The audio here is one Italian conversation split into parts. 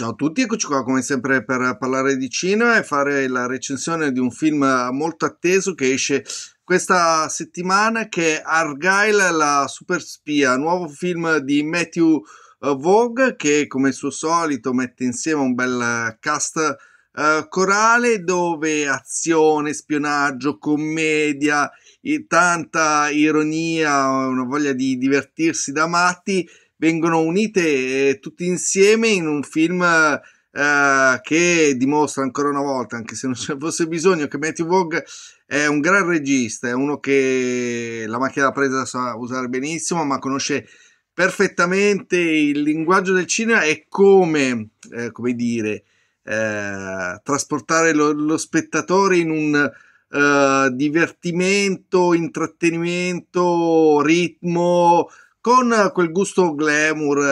Ciao a tutti, eccoci qua come sempre per parlare di cinema e fare la recensione di un film molto atteso che esce questa settimana che è Argyle la super spia, nuovo film di Matthew eh, Vogue che come suo solito mette insieme un bel eh, cast uh, corale dove azione, spionaggio, commedia, tanta ironia, una voglia di divertirsi da matti vengono unite eh, tutti insieme in un film eh, che dimostra ancora una volta, anche se non ce ne fosse bisogno, che Matthew Vogue è un gran regista, è uno che la macchina da presa sa usare benissimo, ma conosce perfettamente il linguaggio del cinema e come, eh, come dire, eh, trasportare lo, lo, spettatore in un eh, divertimento, intrattenimento, ritmo, con eh, quel gusto glamour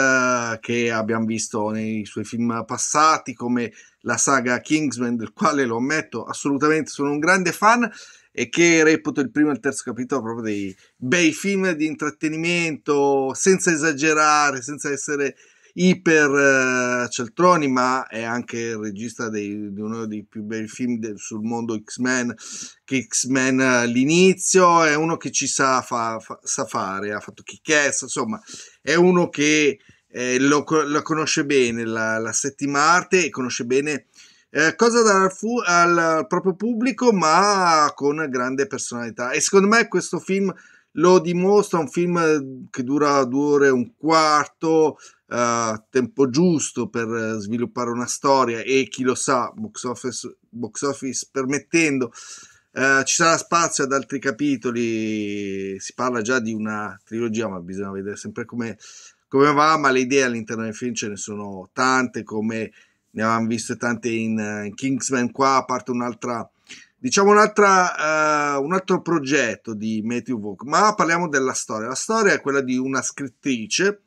eh, che abbiamo visto nei suoi film passati, come la saga Kingsman, del quale lo ammetto assolutamente, sono un grande fan e che reputo il primo e il terzo capitolo proprio dei bei film di intrattenimento, senza esagerare, senza essere iper eh, Celtroni, ma è anche il regista dei, di uno dei più bei film de, sul mondo X-Men, che X-Men eh, all'inizio, è uno che ci sa, fa, fa, sa fare, ha fatto Kick-Ass, insomma, è uno che eh, lo, lo, conosce bene la, la, settima arte e conosce bene eh, cosa dare fu- al, al proprio pubblico, ma con grande personalità. E secondo me questo film lo dimostra un film che dura due ore e un quarto, eh, tempo giusto per eh, sviluppare una storia e chi lo sa, box office, box office permettendo. Eh, ci sarà spazio ad altri capitoli, si parla già di una trilogia, ma bisogna vedere sempre come, come va, ma le idee all'interno del film ce ne sono tante, come ne avevamo viste tante in, eh, in Kingsman qua, a parte un'altra Diciamo uh, un altro progetto di Matthew Vogue, ma parliamo della storia. La storia è quella di una scrittrice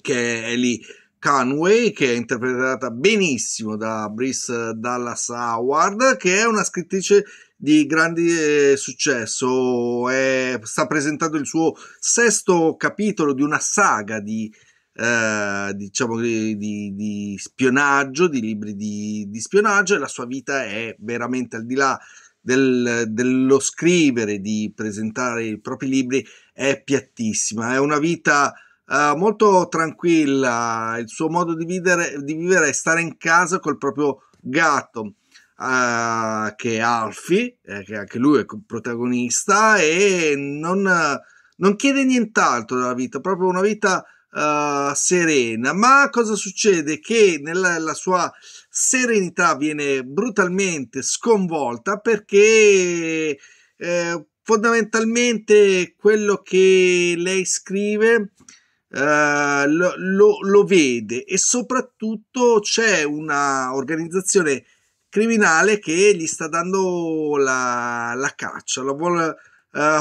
che è lì Conway, che è interpretata benissimo da Brice Dallas Howard, che è una scrittrice di grande eh, successo. È, sta presentando il suo sesto capitolo di una saga di eh, diciamo di, di, spionaggio, di libri di, di, spionaggio e la sua vita è veramente al di là del, dello scrivere, di presentare i propri libri, è piattissima, è una vita eh, molto tranquilla, il suo modo di vivere, di vivere è stare in casa col proprio gatto. Uh, che è Alfie, eh, che anche lui è protagonista, e non, non chiede nient'altro dalla vita, proprio una vita uh, serena, ma cosa succede? Che nella sua serenità viene brutalmente sconvolta perché eh, fondamentalmente quello che lei scrive eh, lo, lo, vede e soprattutto c'è una organizzazione criminale che gli sta dando la, la caccia, la vuole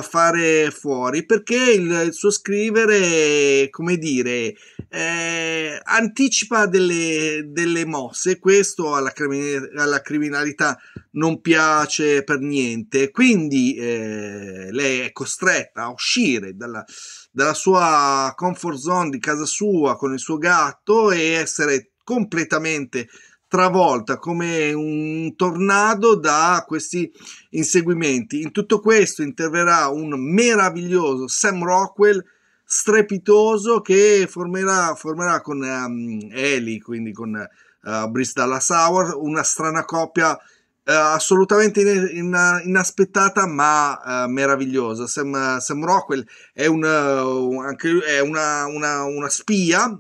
fare fuori perché il, il, suo scrivere, come dire, eh, anticipa delle, delle, mosse. Questo alla, crimine, alla, criminalità non piace per niente, quindi eh, lei è costretta a uscire dalla, dalla sua comfort zone di casa sua con il suo gatto e essere completamente travolta come un tornado da questi inseguimenti. In tutto questo interverrà un meraviglioso Sam Rockwell strepitoso che formerà, formerà con um, ehm, Eli, quindi con uh, Brice Dallas Hour, una strana coppia uh, assolutamente in, in, inaspettata ma uh, meravigliosa. Sam, Sam, Rockwell è, un, anche, è una, una, una spia,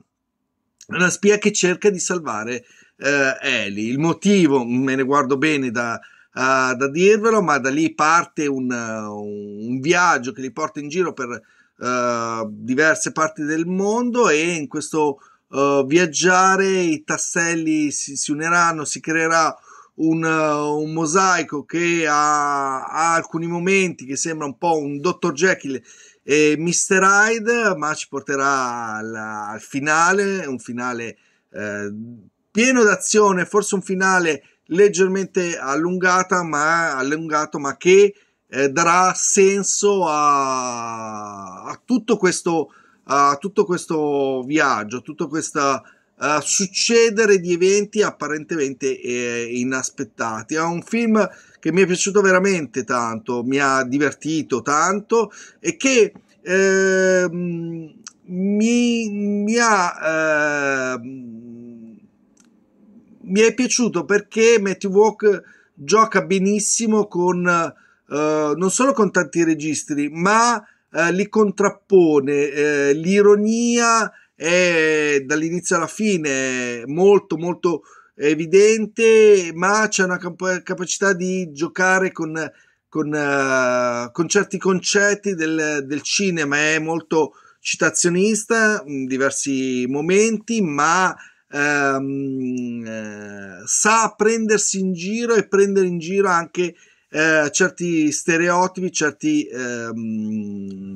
una spia che cerca di salvare eh, Eli. Il motivo me ne guardo bene da, uh, da dirvelo, ma da lì parte un, uh, un, viaggio che li porta in giro per uh, diverse parti del mondo e in questo eh, viaggiare i tasselli si, si uniranno, si creerà un, eh, un, mosaico che ha, ha, alcuni momenti che sembra un po' un Dr. Jekyll e Mr. Hyde, ma ci porterà alla, al finale, un finale eh, pieno d'azione, forse un finale leggermente allungata, ma, allungato, ma che eh, darà senso a, a, tutto questo, a tutto questo viaggio, a tutto questo uh, succedere di eventi apparentemente eh, inaspettati. È un film che mi è piaciuto veramente tanto, mi ha divertito tanto e che eh, mi, mi, ha ehm, mi è piaciuto perché Matthew Walk gioca benissimo con eh, non solo con tanti registri, ma eh, li contrappone. Eh, l'ironia è dall'inizio alla fine molto molto evidente, ma c'è una cap- capacità di giocare con, con, uh, con certi concetti del, del, cinema, è molto citazionista in diversi momenti, ma ehm, eh, sa prendersi in giro e prendere in giro anche eh, certi stereotipi, certi ehm,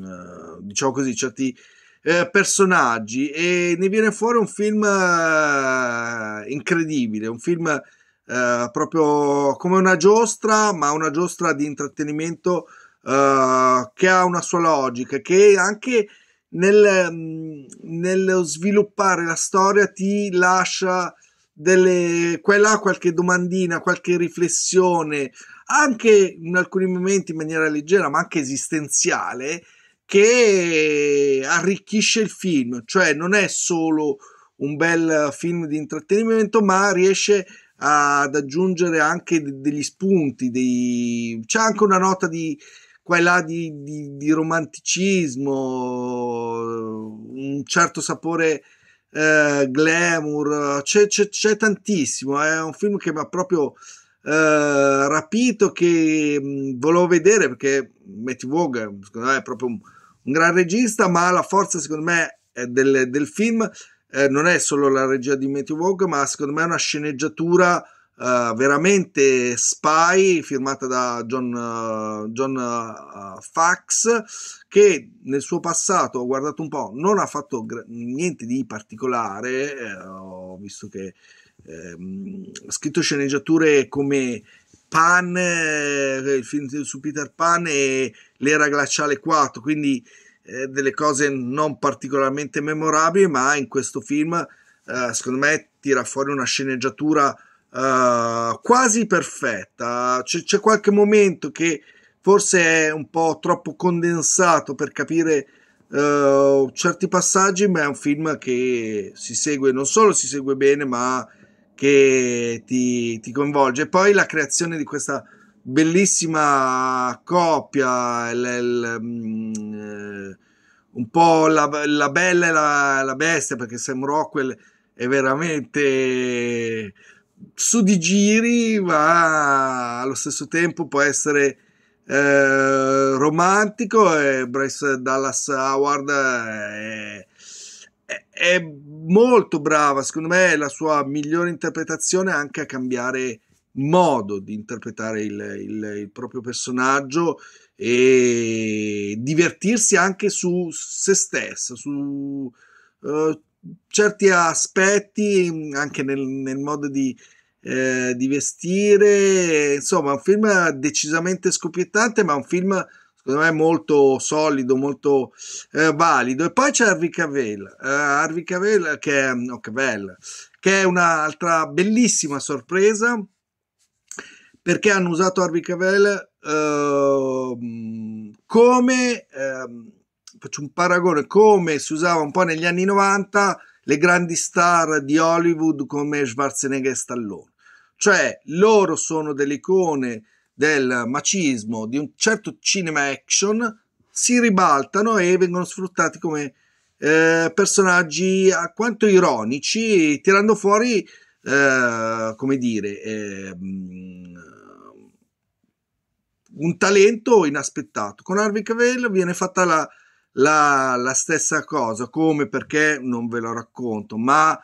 eh, diciamo così, certi eh, personaggi e ne viene fuori un film eh, incredibile, un film eh, proprio come una giostra, ma una giostra di intrattenimento che ha una sua logica, che anche nel, mm, nello sviluppare la storia ti lascia delle, quella, qualche domandina, qualche riflessione, anche in alcuni momenti in maniera leggera, ma anche esistenziale, che arricchisce il film, cioè non è solo un bel film di intrattenimento, ma riesce ad aggiungere anche degli spunti, dei... c'è anche una nota di, quella di, di, di romanticismo, un certo sapore eh, glamour, c'è, c'è, c'è, tantissimo, è un film che mi ha proprio eh, rapito, che mh, mm, volevo vedere perché Matty Vogue secondo me è proprio un, un, gran regista, ma la forza secondo me del, del film eh, non è solo la regia di Matthew Vogue, ma secondo me è una sceneggiatura uh, veramente spy firmata da John, uh, John uh, Fax che nel suo passato ho guardato un po' non ha fatto gr- niente di particolare eh, ho visto che ehm, ha scritto sceneggiature come Pan eh, il film su Peter Pan e l'era glaciale 4 quindi eh, delle cose non particolarmente memorabili ma in questo film secondo me tira fuori una sceneggiatura uh, quasi perfetta. C- c'è qualche momento che forse è un po' troppo condensato per capire uh, certi passaggi, ma è un film che si segue, non solo si segue bene, ma che ti, ti coinvolge. E poi la creazione di questa bellissima coppia, il, il, um, un po' la, la bella e la, la, bestia, perché Sam Rockwell è veramente su di giri, ma allo stesso tempo può essere eh, romantico e Bryce Dallas Howard è, è, è, molto brava, secondo me è la sua migliore interpretazione anche a cambiare modo di interpretare il, il, il proprio personaggio e divertirsi anche su se stessa, su... Uh, certi aspetti, anche nel, nel modo di, eh, di, vestire, insomma un film decisamente scoppiettante, ma un film secondo me molto solido, molto eh, valido. E poi c'è Harvey Cavell, eh, Harvey Cavell che è, no, Cavell, che è un'altra bellissima sorpresa, perché hanno usato Harvey Cavell ehm, come ehm, faccio un paragone come si usava un po' negli anni 90 le grandi star di Hollywood come Schwarzenegger e Stallone. Cioè, loro sono delle icone del macismo, di un certo cinema action, si ribaltano e vengono sfruttati come eh, personaggi alquanto ironici, tirando fuori, eh, come dire, eh, un talento inaspettato. Con Harvey Cavell viene fatta la, la, la stessa cosa, come perché non ve lo racconto, ma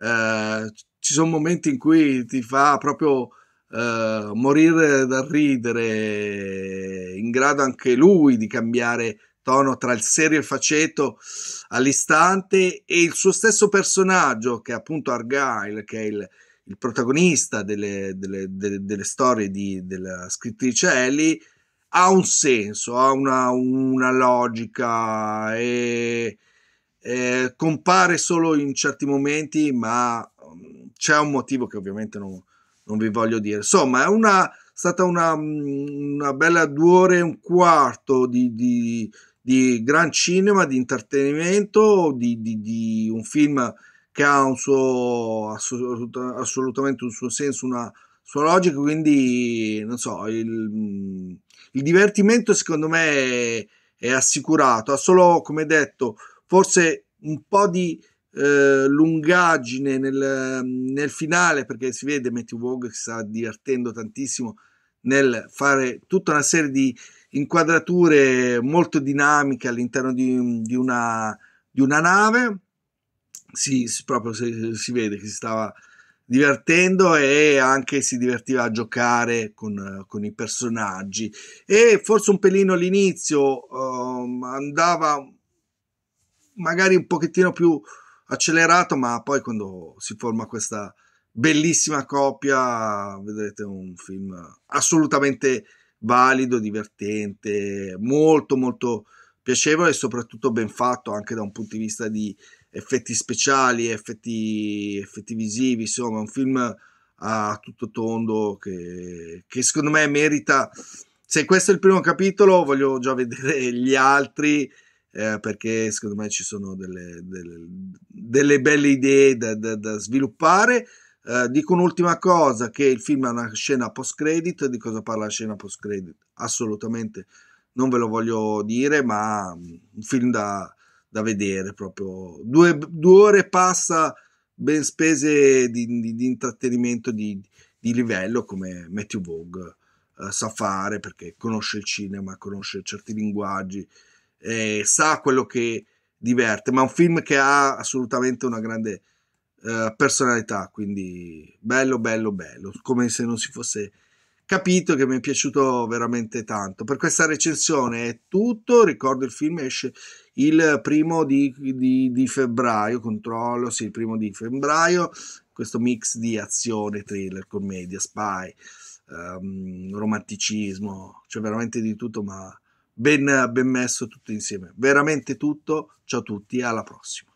eh, ci sono momenti in cui ti fa proprio eh, morire dal ridere, in grado anche lui di cambiare tono tra il serio e il faceto all'istante e il suo stesso personaggio che è appunto Argyle che è il, il protagonista delle, delle, delle, delle storie di, della scrittrice Ellie ha un senso, ha una, una logica e, e compare solo in certi momenti, ma mm, c'è un motivo che ovviamente non, non vi voglio dire. Insomma, è una, stata una, mm, una, bella due ore e un quarto di, di, di gran cinema, di intrattenimento, di, di, un film che ha un suo assolut, assolutamente un suo senso, una sua logica. Quindi, non so, il, mm, il divertimento secondo me è, assicurato, ha solo, come detto, forse un po' di eh, lungaggine nel, nel, finale perché si vede Matthew Vogue che sta divertendo tantissimo nel fare tutta una serie di inquadrature molto dinamiche all'interno di, di, una, di una nave. Si, proprio si, si vede che si stava divertendo e anche si divertiva a giocare con, con i personaggi e forse un pelino all'inizio um, andava magari un pochettino più accelerato ma poi quando si forma questa bellissima coppia vedrete un film assolutamente valido divertente molto molto piacevole e soprattutto ben fatto anche da un punto di vista di effetti speciali, effetti, effetti visivi, insomma un film a tutto tondo che, che secondo me merita, se questo è il primo capitolo voglio già vedere gli altri eh, perché secondo me ci sono delle, delle, delle belle idee da, da, da sviluppare. Eh, dico un'ultima cosa, che il film ha una scena post-credit, di cosa parla la scena post-credit? Assolutamente non ve lo voglio dire, ma mm, un film da, da vedere proprio. Due, due ore passa ben spese di, di, di intrattenimento di, di, livello come Matthew Vogue eh, sa fare perché conosce il cinema, conosce certi linguaggi, eh, sa quello che diverte, ma è un film che ha assolutamente una grande eh, personalità, quindi bello, bello, bello, come se non si fosse capito che mi è piaciuto veramente tanto. Per questa recensione è tutto, ricordo il film esce il primo di, di, di febbraio, controllo, sì, il primo di febbraio, questo mix di azione, thriller, commedia, spy, um, romanticismo, cioè veramente di tutto, ma ben, ben messo tutto insieme. Veramente tutto, ciao a tutti, alla prossima.